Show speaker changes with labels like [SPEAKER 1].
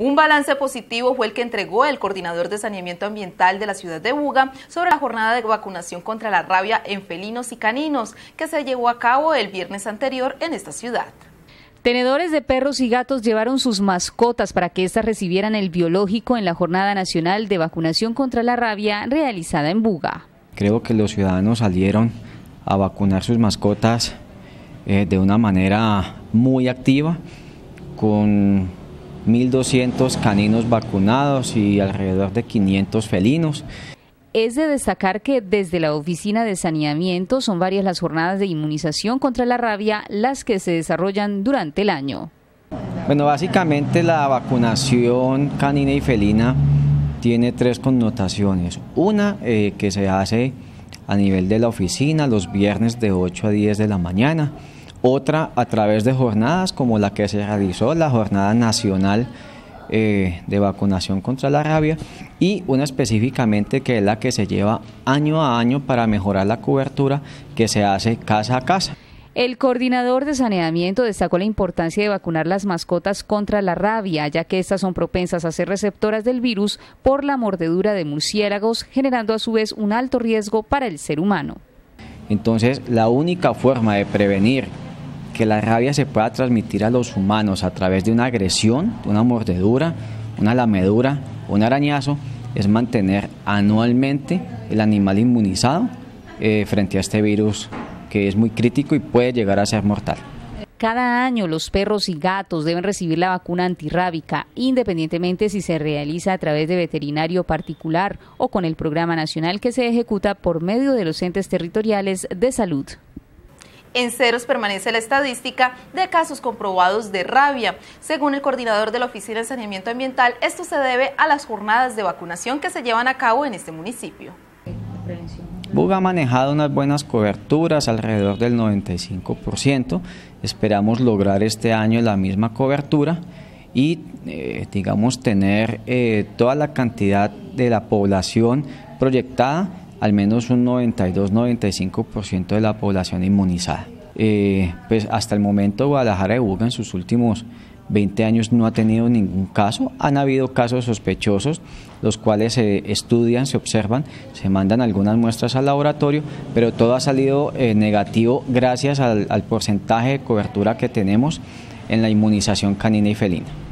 [SPEAKER 1] Un balance positivo fue el que entregó el coordinador de saneamiento ambiental de la ciudad de Buga sobre la jornada de vacunación contra la rabia en felinos y caninos que se llevó a cabo el viernes anterior en esta ciudad.
[SPEAKER 2] Tenedores de perros y gatos llevaron sus mascotas para que éstas recibieran el biológico en la Jornada Nacional de Vacunación contra la Rabia realizada en Buga.
[SPEAKER 3] Creo que los ciudadanos salieron a vacunar sus mascotas eh, de una manera muy activa, con 1.200 caninos vacunados y alrededor de 500 felinos. Es
[SPEAKER 2] de destacar que desde la Oficina de Saneamiento son varias las jornadas de inmunización contra la rabia las que se desarrollan durante el año.
[SPEAKER 3] Bueno, básicamente la vacunación canina y felina tiene tres connotaciones. Una eh, que se hace a nivel de la oficina los viernes de 8 a 10 de la mañana otra a través de jornadas como la que se realizó, la Jornada Nacional eh, de Vacunación contra la Rabia, y una específicamente que es la que se lleva año a año para mejorar la cobertura que se hace casa a casa.
[SPEAKER 2] El coordinador de saneamiento destacó la importancia de vacunar las mascotas contra la rabia, ya que estas son propensas a ser receptoras del virus por la mordedura de murciélagos, generando a su vez un alto riesgo para el ser humano.
[SPEAKER 3] Entonces, la única forma de prevenir que la rabia se pueda transmitir a los humanos a través de una agresión, una mordedura, una lamedura, un arañazo, es mantener anualmente el animal inmunizado eh, frente a este virus que es muy crítico y puede llegar a ser mortal.
[SPEAKER 2] Cada año los perros y gatos deben recibir la vacuna antirrábica, independientemente si se realiza a través de veterinario particular o con el programa nacional que se ejecuta por medio de los entes territoriales de salud.
[SPEAKER 1] En ceros permanece la estadística de casos comprobados de rabia. Según el coordinador de la Oficina de Saneamiento Ambiental, esto se debe a las jornadas de vacunación que se llevan a cabo en este municipio.
[SPEAKER 3] Bug ha manejado unas buenas coberturas, alrededor del 95%. Esperamos lograr este año la misma cobertura y, eh, digamos, tener eh, toda la cantidad de la población proyectada al menos un 92-95% de la población inmunizada. Eh, pues hasta el momento Guadalajara de Buga en sus últimos 20 años no ha tenido ningún caso. Han habido casos sospechosos, los cuales se estudian, se observan, se mandan algunas muestras al laboratorio, pero todo ha salido eh, negativo gracias al porcentaje de cobertura que tenemos en la inmunización canina y felina.